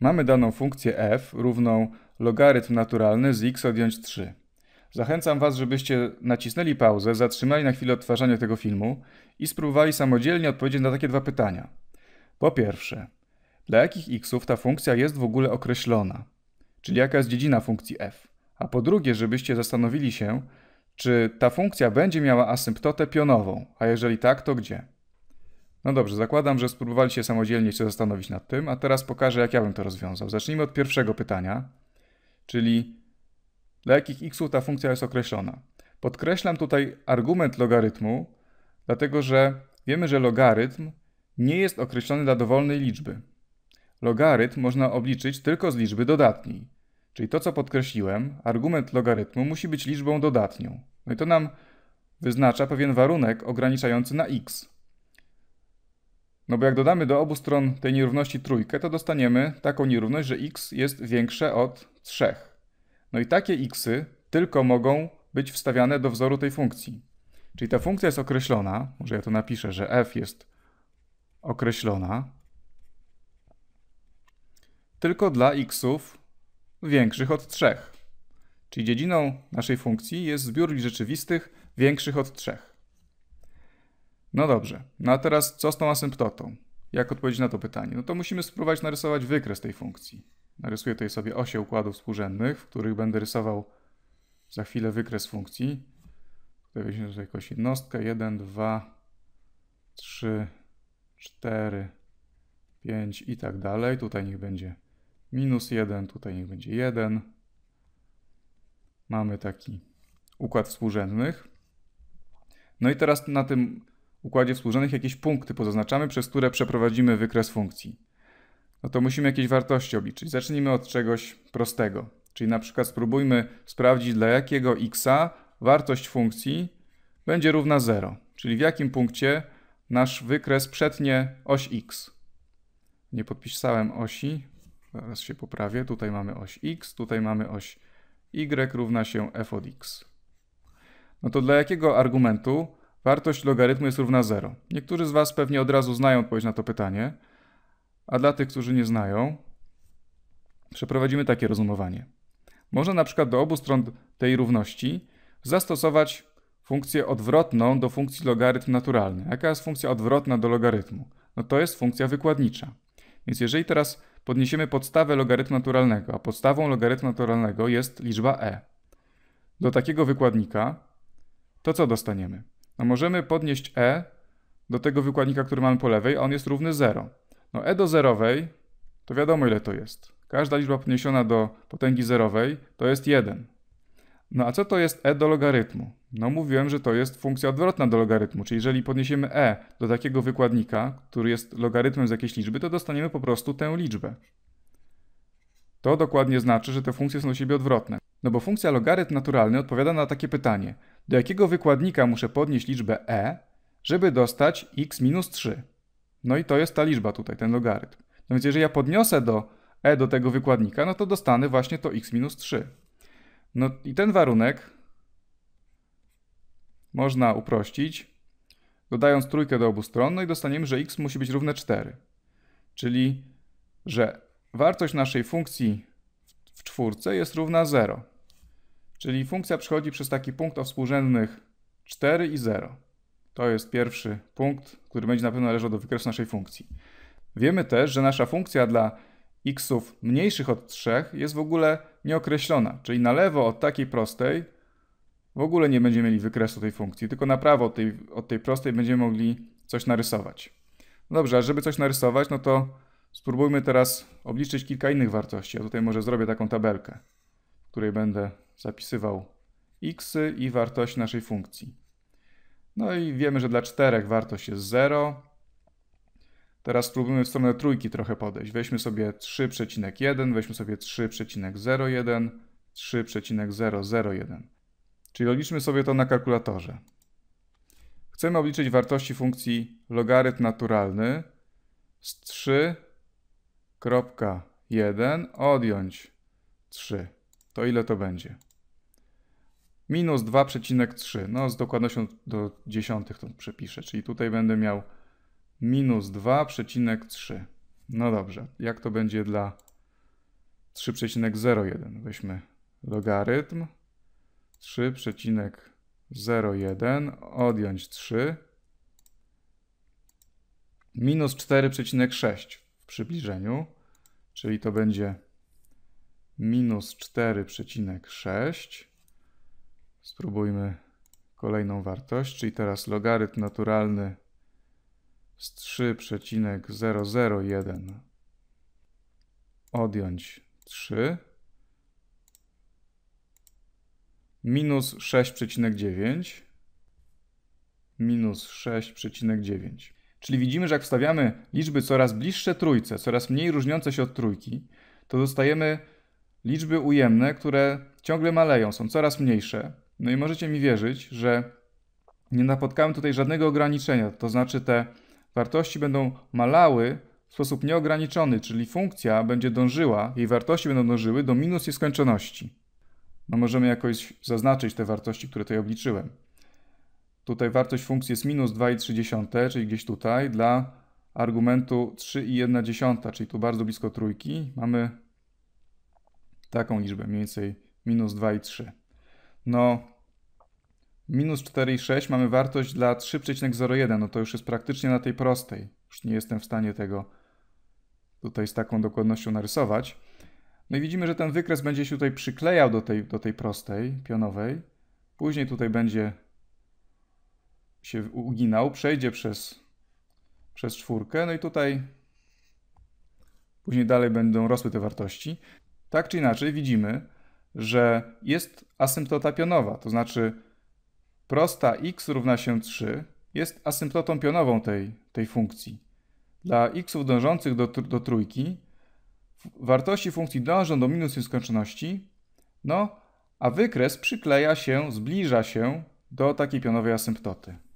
Mamy daną funkcję f równą logarytm naturalny z x odjąć 3. Zachęcam Was, żebyście nacisnęli pauzę, zatrzymali na chwilę odtwarzanie tego filmu i spróbowali samodzielnie odpowiedzieć na takie dwa pytania. Po pierwsze, dla jakich xów ta funkcja jest w ogóle określona, czyli jaka jest dziedzina funkcji f. A po drugie, żebyście zastanowili się, czy ta funkcja będzie miała asymptotę pionową, a jeżeli tak, to gdzie? No dobrze, zakładam, że spróbowaliście samodzielnie się zastanowić nad tym, a teraz pokażę, jak ja bym to rozwiązał. Zacznijmy od pierwszego pytania, czyli dla jakich x ta funkcja jest określona. Podkreślam tutaj argument logarytmu, dlatego że wiemy, że logarytm nie jest określony dla dowolnej liczby. Logarytm można obliczyć tylko z liczby dodatniej. Czyli to, co podkreśliłem, argument logarytmu musi być liczbą dodatnią. No i to nam wyznacza pewien warunek ograniczający na x. No bo jak dodamy do obu stron tej nierówności trójkę, to dostaniemy taką nierówność, że x jest większe od 3. No i takie xy tylko mogą być wstawiane do wzoru tej funkcji. Czyli ta funkcja jest określona, może ja to napiszę, że f jest określona tylko dla xów większych od 3. Czyli dziedziną naszej funkcji jest zbiór liczb rzeczywistych większych od 3. No dobrze, no a teraz co z tą asymptotą? Jak odpowiedzieć na to pytanie? No to musimy spróbować narysować wykres tej funkcji. Narysuję tutaj sobie osie układów współrzędnych, w których będę rysował za chwilę wykres funkcji. Tutaj weźmiemy tutaj jakąś jednostkę. 1, 2, 3, 4, 5 i tak dalej. Tutaj niech będzie minus 1, tutaj niech będzie 1. Mamy taki układ współrzędnych. No i teraz na tym układzie współrzędnych jakieś punkty pozaznaczamy, przez które przeprowadzimy wykres funkcji. No to musimy jakieś wartości obliczyć. Zacznijmy od czegoś prostego. Czyli na przykład spróbujmy sprawdzić, dla jakiego x wartość funkcji będzie równa 0. Czyli w jakim punkcie nasz wykres przetnie oś x. Nie podpisałem osi. Zaraz się poprawię. Tutaj mamy oś x, tutaj mamy oś y równa się f od x. No to dla jakiego argumentu Wartość logarytmu jest równa 0. Niektórzy z Was pewnie od razu znają odpowiedź na to pytanie, a dla tych, którzy nie znają, przeprowadzimy takie rozumowanie. Można na przykład do obu stron tej równości zastosować funkcję odwrotną do funkcji logarytm naturalny. Jaka jest funkcja odwrotna do logarytmu? No to jest funkcja wykładnicza. Więc jeżeli teraz podniesiemy podstawę logarytmu naturalnego, a podstawą logarytmu naturalnego jest liczba e, do takiego wykładnika, to co dostaniemy? No możemy podnieść e do tego wykładnika, który mamy po lewej, a on jest równy 0. No e do zerowej to wiadomo ile to jest. Każda liczba podniesiona do potęgi zerowej to jest 1. No a co to jest e do logarytmu? No mówiłem, że to jest funkcja odwrotna do logarytmu, czyli jeżeli podniesiemy e do takiego wykładnika, który jest logarytmem z jakiejś liczby, to dostaniemy po prostu tę liczbę. To dokładnie znaczy, że te funkcje są do siebie odwrotne. No bo funkcja logarytm naturalny odpowiada na takie pytanie. Do jakiego wykładnika muszę podnieść liczbę e, żeby dostać x minus 3? No i to jest ta liczba tutaj, ten logarytm. No więc jeżeli ja podniosę do e do tego wykładnika, no to dostanę właśnie to x minus 3. No i ten warunek można uprościć, dodając trójkę do obu stron, no i dostaniemy, że x musi być równe 4. Czyli, że wartość naszej funkcji w czwórce jest równa 0. Czyli funkcja przechodzi przez taki punkt o współrzędnych 4 i 0. To jest pierwszy punkt, który będzie na pewno należał do wykresu naszej funkcji. Wiemy też, że nasza funkcja dla xów mniejszych od 3 jest w ogóle nieokreślona, czyli na lewo od takiej prostej w ogóle nie będziemy mieli wykresu tej funkcji, tylko na prawo od tej, od tej prostej będziemy mogli coś narysować. No dobrze, a żeby coś narysować, no to spróbujmy teraz obliczyć kilka innych wartości. Ja tutaj może zrobię taką tabelkę, w której będę zapisywał x i wartość naszej funkcji. No i wiemy, że dla czterech wartość jest 0. Teraz spróbujmy w stronę trójki trochę podejść. Weźmy sobie 3,1, weźmy sobie 3,01, 3,001. Czyli obliczmy sobie to na kalkulatorze. Chcemy obliczyć wartości funkcji logarytm naturalny z 3,1 odjąć 3. To ile to będzie? minus 2,3. No z dokładnością do dziesiątych to przepiszę, czyli tutaj będę miał minus 2,3. No dobrze, jak to będzie dla 3,01? Weźmy logarytm 3,01 odjąć 3 minus 4,6 w przybliżeniu, czyli to będzie minus 4,6 Spróbujmy kolejną wartość, czyli teraz logarytm naturalny z 3,001 odjąć 3 minus 6,9 minus 6,9. Czyli widzimy, że jak wstawiamy liczby coraz bliższe trójce, coraz mniej różniące się od trójki, to dostajemy liczby ujemne, które ciągle maleją, są coraz mniejsze. No i możecie mi wierzyć, że nie napotkamy tutaj żadnego ograniczenia, to znaczy te wartości będą malały w sposób nieograniczony, czyli funkcja będzie dążyła, jej wartości będą dążyły do minus nieskończoności. No możemy jakoś zaznaczyć te wartości, które tutaj obliczyłem. Tutaj wartość funkcji jest minus 2,3, czyli gdzieś tutaj, dla argumentu 3,1, czyli tu bardzo blisko trójki, mamy taką liczbę, mniej więcej minus 2,3. No, Minus 4,6 mamy wartość dla 3,01, no to już jest praktycznie na tej prostej. Już nie jestem w stanie tego tutaj z taką dokładnością narysować. No i widzimy, że ten wykres będzie się tutaj przyklejał do tej, do tej prostej, pionowej. Później tutaj będzie się uginał, przejdzie przez, przez czwórkę, no i tutaj później dalej będą rosły te wartości. Tak czy inaczej widzimy, że jest asymptota pionowa, to znaczy prosta x równa się 3 jest asymptotą pionową tej, tej funkcji. Dla xów dążących do, do trójki wartości funkcji dążą do minus nieskończoności, no a wykres przykleja się, zbliża się do takiej pionowej asymptoty.